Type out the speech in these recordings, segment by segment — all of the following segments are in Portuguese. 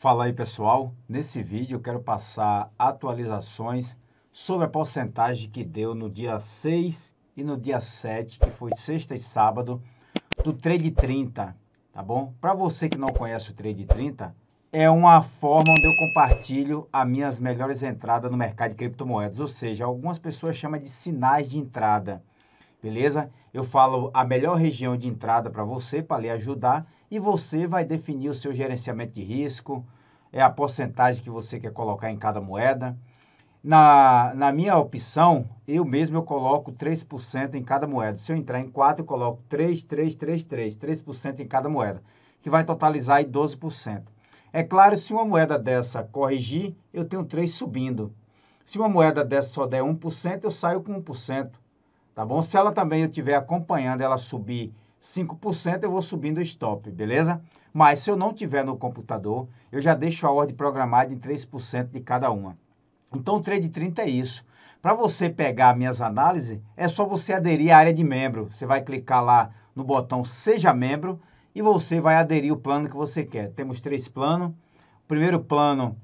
Fala aí pessoal, nesse vídeo eu quero passar atualizações sobre a porcentagem que deu no dia 6 e no dia 7, que foi sexta e sábado, do Trade 30, tá bom? Para você que não conhece o Trade 30, é uma forma onde eu compartilho as minhas melhores entradas no mercado de criptomoedas, ou seja, algumas pessoas chamam de sinais de entrada, beleza? Eu falo a melhor região de entrada para você, para lhe ajudar, e você vai definir o seu gerenciamento de risco, é a porcentagem que você quer colocar em cada moeda. Na, na minha opção, eu mesmo eu coloco 3% em cada moeda. Se eu entrar em 4, eu coloco 3, 3, 3, 3, 3% em cada moeda, que vai totalizar aí 12%. É claro, se uma moeda dessa corrigir, eu tenho 3 subindo. Se uma moeda dessa só der 1%, eu saio com 1%, tá bom? Se ela também eu estiver acompanhando ela subir 5% eu vou subindo o stop, beleza? Mas se eu não tiver no computador, eu já deixo a ordem programada em 3% de cada uma. Então o trade 30 é isso. Para você pegar minhas análises, é só você aderir à área de membro. Você vai clicar lá no botão seja membro e você vai aderir o plano que você quer. Temos três planos. O primeiro plano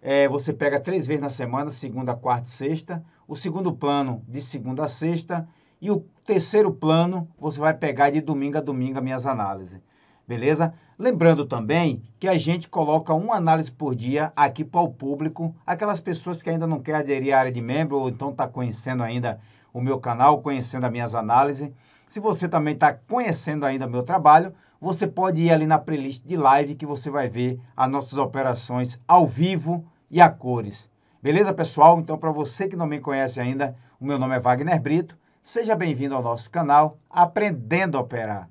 é, você pega três vezes na semana, segunda, quarta e sexta. O segundo plano de segunda a sexta e o terceiro plano você vai pegar de domingo a domingo as minhas análises. Beleza? Lembrando também que a gente coloca uma análise por dia aqui para o público, aquelas pessoas que ainda não querem aderir à área de membro ou então está conhecendo ainda o meu canal, conhecendo as minhas análises. Se você também está conhecendo ainda o meu trabalho, você pode ir ali na playlist de live que você vai ver as nossas operações ao vivo e a cores. Beleza, pessoal? Então, para você que não me conhece ainda, o meu nome é Wagner Brito. Seja bem-vindo ao nosso canal Aprendendo a Operar.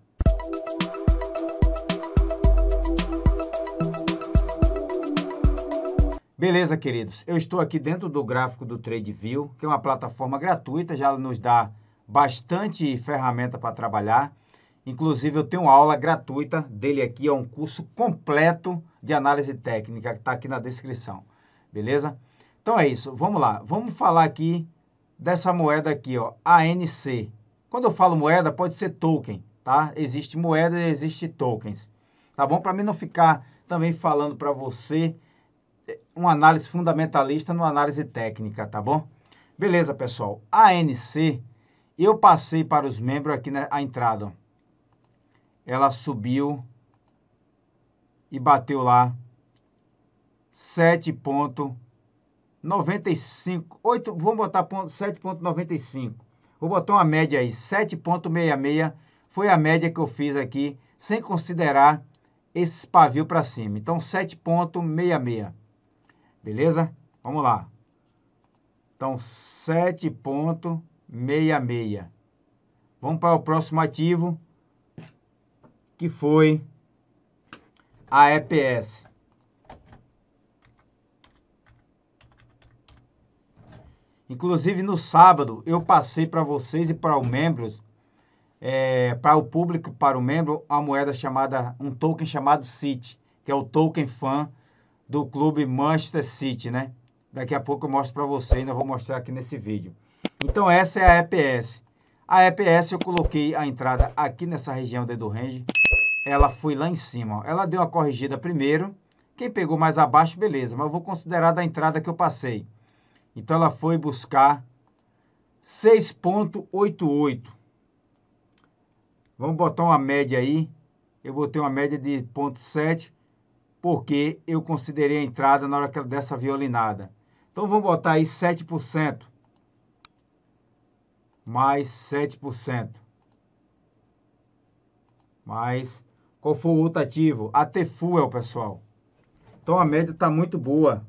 Beleza, queridos? Eu estou aqui dentro do gráfico do TradeView, que é uma plataforma gratuita, já nos dá bastante ferramenta para trabalhar. Inclusive, eu tenho uma aula gratuita dele aqui, é um curso completo de análise técnica, que está aqui na descrição. Beleza? Então é isso, vamos lá. Vamos falar aqui dessa moeda aqui, ó, ANC. Quando eu falo moeda, pode ser token, tá? Existe moeda e existe tokens, tá bom? Para mim não ficar também falando para você é, uma análise fundamentalista numa análise técnica, tá bom? Beleza, pessoal. ANC, eu passei para os membros aqui na né, a entrada. Ela subiu e bateu lá 7,5 95, 8, vamos botar 7,95. Vou botar uma média aí, 7,66 foi a média que eu fiz aqui, sem considerar esse pavio para cima. Então, 7,66. Beleza? Vamos lá. Então, 7,66. Vamos para o próximo ativo, que foi a EPS. Inclusive, no sábado, eu passei para vocês e para os membros, é, para o público, para o membro, a moeda chamada, um token chamado City, que é o token fã do clube Manchester City, né? Daqui a pouco eu mostro para vocês, ainda vou mostrar aqui nesse vídeo. Então, essa é a EPS. A EPS eu coloquei a entrada aqui nessa região do range. Ela foi lá em cima. Ó. Ela deu uma corrigida primeiro. Quem pegou mais abaixo, beleza. Mas eu vou considerar da entrada que eu passei. Então ela foi buscar 6,88. Vamos botar uma média aí. Eu botei uma média de 0,7 porque eu considerei a entrada na hora que ela dessa violinada. Então vamos botar aí 7%. Mais 7%. Mais. Qual foi o outro ativo? A Tefuel, pessoal. Então a média está muito boa.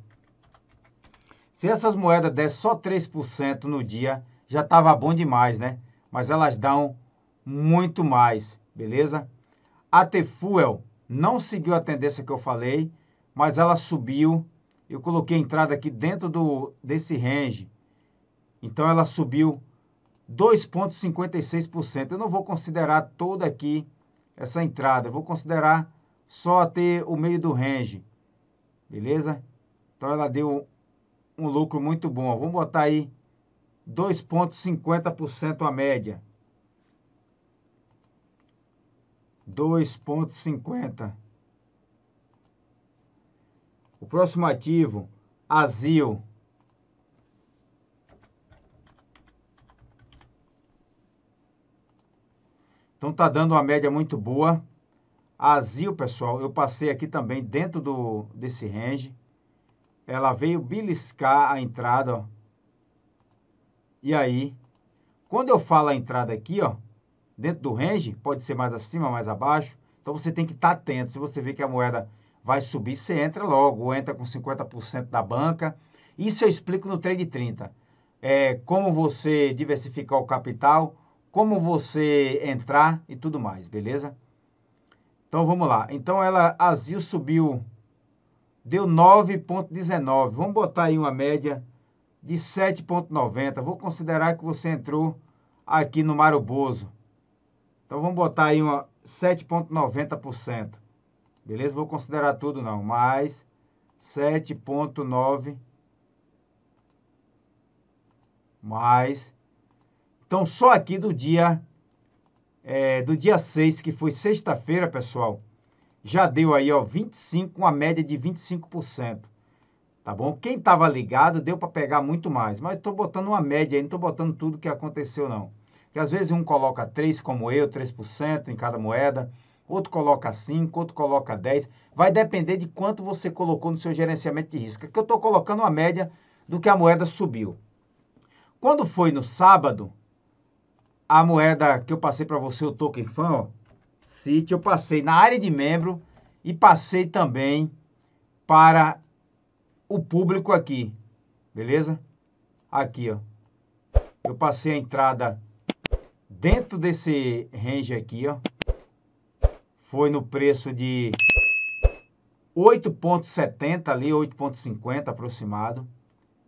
Se essas moedas dessem só 3% no dia, já estava bom demais, né? Mas elas dão muito mais, beleza? A Tefuel não seguiu a tendência que eu falei, mas ela subiu. Eu coloquei a entrada aqui dentro do, desse range. Então ela subiu 2,56%. Eu não vou considerar toda aqui essa entrada. Eu vou considerar só até o meio do range. Beleza? Então ela deu um lucro muito bom. Vamos botar aí 2,50% a média. 2,50%. O próximo ativo, Azil. Então tá dando uma média muito boa. Azil, pessoal, eu passei aqui também dentro do desse range. Ela veio beliscar a entrada, ó. E aí, quando eu falo a entrada aqui, ó, dentro do range, pode ser mais acima, mais abaixo. Então você tem que estar tá atento. Se você vê que a moeda vai subir, você entra logo, ou entra com 50% da banca. Isso eu explico no Trade 30. É, como você diversificar o capital, como você entrar e tudo mais, beleza? Então vamos lá. Então ela, a ZIL subiu deu 9,19. Vamos botar aí uma média de 7,90. Vou considerar que você entrou aqui no Maroboso. Então vamos botar aí uma 7,90%. Beleza? Vou considerar tudo não, Mais 7,9 mais então só aqui do dia é, do dia 6, que foi sexta-feira, pessoal, já deu aí, ó, 25, uma média de 25%. Tá bom? Quem estava ligado deu para pegar muito mais, mas estou botando uma média aí, não estou botando tudo que aconteceu, não. Que às vezes um coloca 3, como eu, 3% em cada moeda, outro coloca 5, outro coloca 10. Vai depender de quanto você colocou no seu gerenciamento de risco. Aqui eu estou colocando uma média do que a moeda subiu. Quando foi no sábado, a moeda que eu passei para você, o Token fã, ó, City, eu passei na área de membro e passei também para o público aqui, beleza? Aqui, ó. Eu passei a entrada dentro desse range aqui, ó. Foi no preço de 8.70 ali, 8.50 aproximado.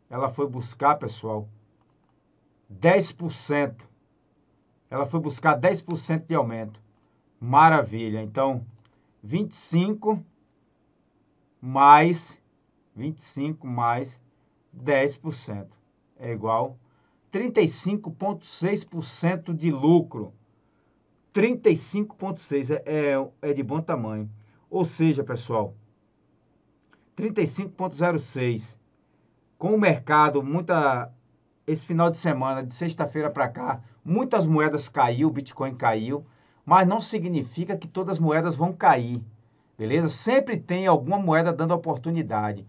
Ela foi buscar, pessoal, 10%. Ela foi buscar 10% de aumento. Maravilha. Então, 25 mais 25 mais 10% é igual 35,6% de lucro. 35,6% é, é, é de bom tamanho. Ou seja, pessoal, 35,06%. Com o mercado, muita. Esse final de semana, de sexta-feira para cá, muitas moedas caiu, o Bitcoin caiu mas não significa que todas as moedas vão cair, beleza? Sempre tem alguma moeda dando oportunidade.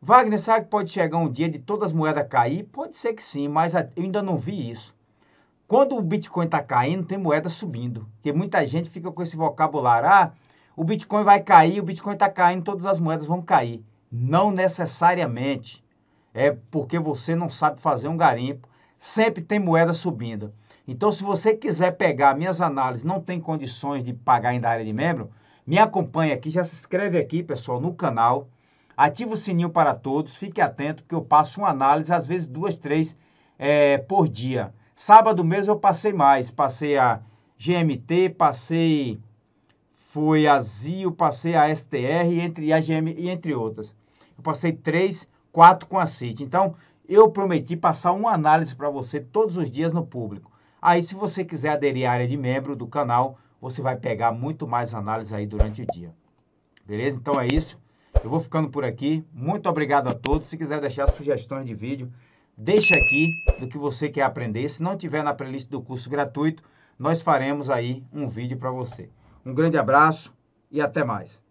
Wagner, sabe que pode chegar um dia de todas as moedas cair? Pode ser que sim, mas eu ainda não vi isso. Quando o Bitcoin está caindo, tem moeda subindo. Porque muita gente fica com esse vocabulário: ah, o Bitcoin vai cair, o Bitcoin está caindo, todas as moedas vão cair. Não necessariamente. É porque você não sabe fazer um garimpo sempre tem moeda subindo. Então, se você quiser pegar minhas análises, não tem condições de pagar ainda a área de membro, me acompanha aqui, já se inscreve aqui, pessoal, no canal. Ativa o sininho para todos, fique atento, que eu passo uma análise, às vezes duas, três é, por dia. Sábado mesmo eu passei mais, passei a GMT, passei, foi a ZIO, passei a STR, entre, a GM, e entre outras. Eu passei três, quatro com a CIT. Então, eu prometi passar uma análise para você todos os dias no público. Aí, se você quiser aderir à área de membro do canal, você vai pegar muito mais análise aí durante o dia. Beleza? Então é isso. Eu vou ficando por aqui. Muito obrigado a todos. Se quiser deixar sugestões de vídeo, deixa aqui do que você quer aprender. Se não tiver na playlist do curso gratuito, nós faremos aí um vídeo para você. Um grande abraço e até mais.